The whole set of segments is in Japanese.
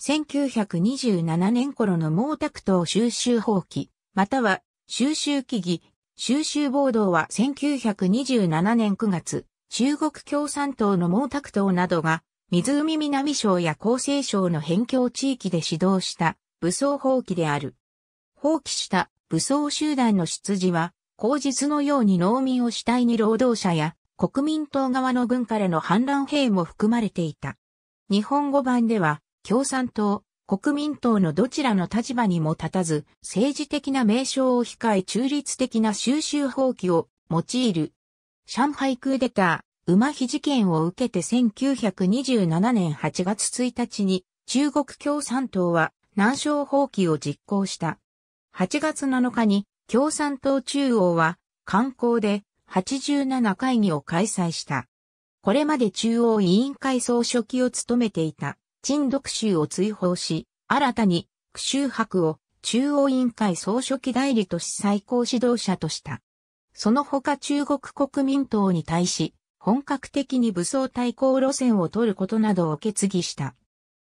1927年頃の毛沢東収集放棄、または収集記義、収集暴動は1927年9月、中国共産党の毛沢東などが、湖南省や厚生省の辺境地域で指導した武装放棄である。放棄した武装集団の出自は、口実のように農民を主体に労働者や国民党側の軍からの反乱兵も含まれていた。日本語版では、共産党、国民党のどちらの立場にも立たず、政治的な名称を控え中立的な収集放棄を用いる。上海クーデター、馬火事件を受けて1927年8月1日に中国共産党は南昌放棄を実行した。8月7日に共産党中央は観光で87会議を開催した。これまで中央委員会総書記を務めていた陳独州を追放し、新たに、九州博を中央委員会総書記代理とし最高指導者とした。その他中国国民党に対し、本格的に武装対抗路線を取ることなどを決議した。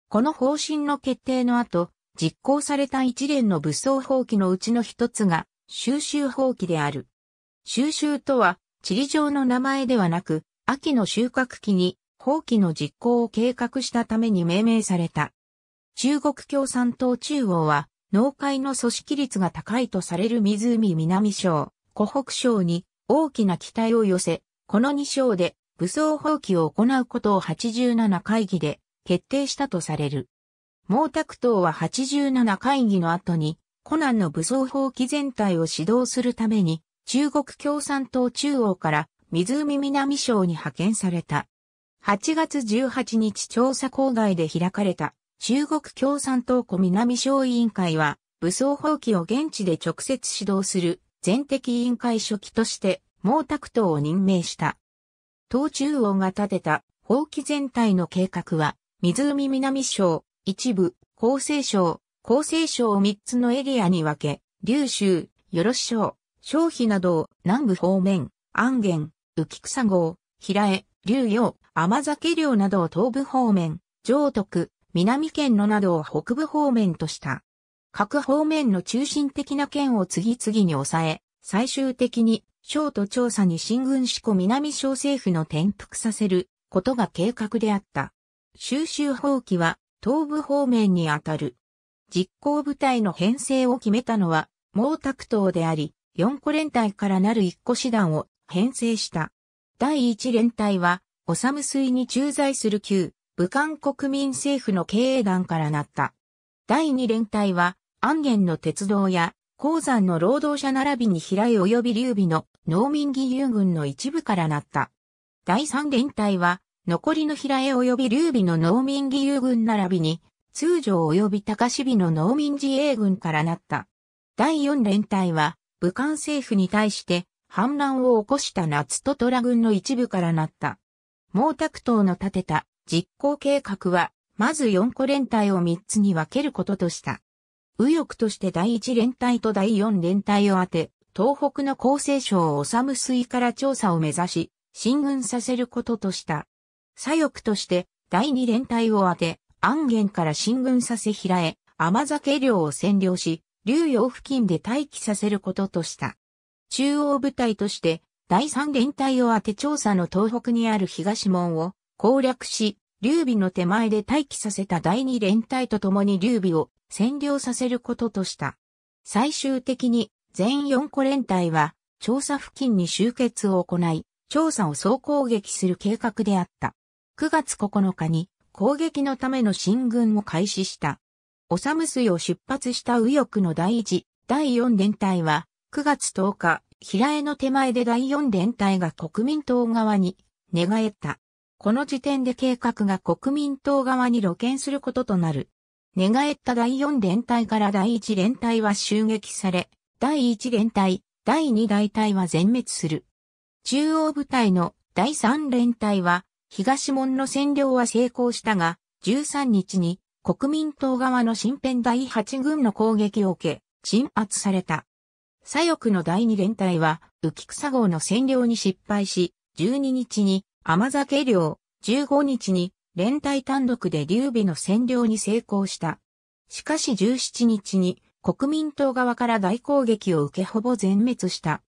この方針の決定の後、実行された一連の武装放棄のうちの一つが、収集放棄である。収集とは、地理上の名前ではなく、秋の収穫期に法規の実行を計画したために命名された。中国共産党中央は、農会の組織率が高いとされる湖南省、湖北省に大きな期待を寄せ、この2省で武装放棄を行うことを87会議で決定したとされる。毛沢東は87会議の後に、湖南の武装放棄全体を指導するために、中国共産党中央から湖南省に派遣された。8月18日調査郊外で開かれた中国共産党湖南省委員会は武装放棄を現地で直接指導する全敵委員会書記として毛沢東を任命した。党中央が立てた放棄全体の計画は湖南省、一部、厚生省、厚生省を3つのエリアに分け、琉州、よろし省、消費などを南部方面、安源、浮草郷、平江、竜陽、甘酒領などを東部方面、上徳、南県のなどを北部方面とした。各方面の中心的な県を次々に抑え、最終的に、省と調査に新軍司湖南省政府の転覆させることが計画であった。収集放棄は東部方面にあたる。実行部隊の編成を決めたのは毛沢東であり、4個連隊からなる1個師団を編成した。第一連隊は、オサム水に駐在する旧、武漢国民政府の経営団からなった。第二連隊は、安源の鉄道や、鉱山の労働者並びに平井及び劉備の農民義勇軍の一部からなった。第三連隊は、残りの平江及び劉備の農民義勇軍並びに、通常及び高士美の農民自衛軍からなった。第四連隊は、武漢政府に対して、反乱を起こした夏と虎軍の一部からなった。毛沢東の立てた実行計画は、まず4個連隊を3つに分けることとした。右翼として第1連隊と第4連隊を当て、東北の厚生省を治む水から調査を目指し、進軍させることとした。左翼として第2連隊を当て、安源から進軍させ平へ、甘酒領を占領し、流洋付近で待機させることとした。中央部隊として第三連隊を当て調査の東北にある東門を攻略し、劉備の手前で待機させた第二連隊と共に劉備を占領させることとした。最終的に全4個連隊は調査付近に集結を行い、調査を総攻撃する計画であった。9月9日に攻撃のための進軍を開始した。オサム水を出発した右翼の第一、第四連隊は9月10日、平江の手前で第四連隊が国民党側に寝返った。この時点で計画が国民党側に露見することとなる。寝返った第四連隊から第一連隊は襲撃され、第一連隊、第二大隊は全滅する。中央部隊の第三連隊は、東門の占領は成功したが、13日に国民党側の新編第8軍の攻撃を受け、鎮圧された。左翼の第二連隊は、浮草号の占領に失敗し、12日に甘酒領、15日に連隊単独で劉備の占領に成功した。しかし17日に国民党側から大攻撃を受けほぼ全滅した。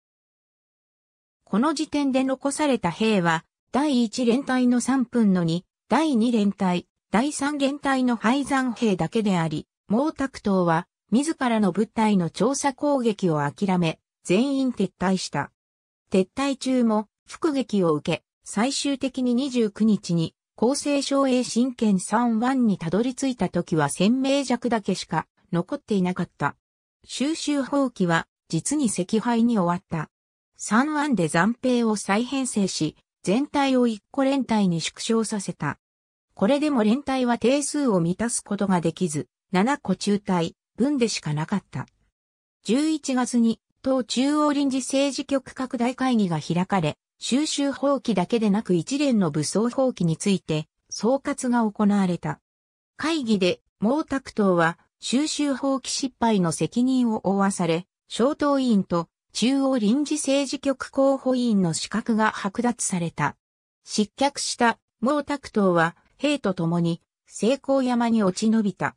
この時点で残された兵は、第一連隊の3分の2、第二連隊、第三連隊の廃山兵だけであり、毛沢東は自らの部隊の調査攻撃を諦め、全員撤退した。撤退中も、腹撃を受け、最終的に29日に、厚生省営新県3湾にたどり着いた時は1000名弱だけしか残っていなかった。収集放棄は実に赤敗に終わった。3湾で暫兵を再編成し、全体を1個連隊に縮小させた。これでも連隊は定数を満たすことができず、7個中隊、分でしかなかった。11月に党中央臨時政治局拡大会議が開かれ、収集放棄だけでなく一連の武装放棄について総括が行われた。会議で毛沢東は収集放棄失敗の責任を負わされ、小党委員と中央臨時政治局候補委員の資格が剥奪された。失脚した毛沢東は兵と共に成功山に落ち延びた。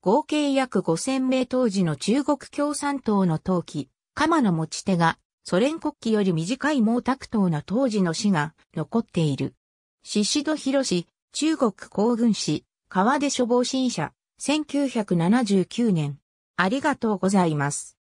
合計約5000名当時の中国共産党の党旗、鎌の持ち手が、ソ連国旗より短い毛沢東の当時の死が残っている。ド・戸博士、中国公軍士、川出処防新社、1979年。ありがとうございます。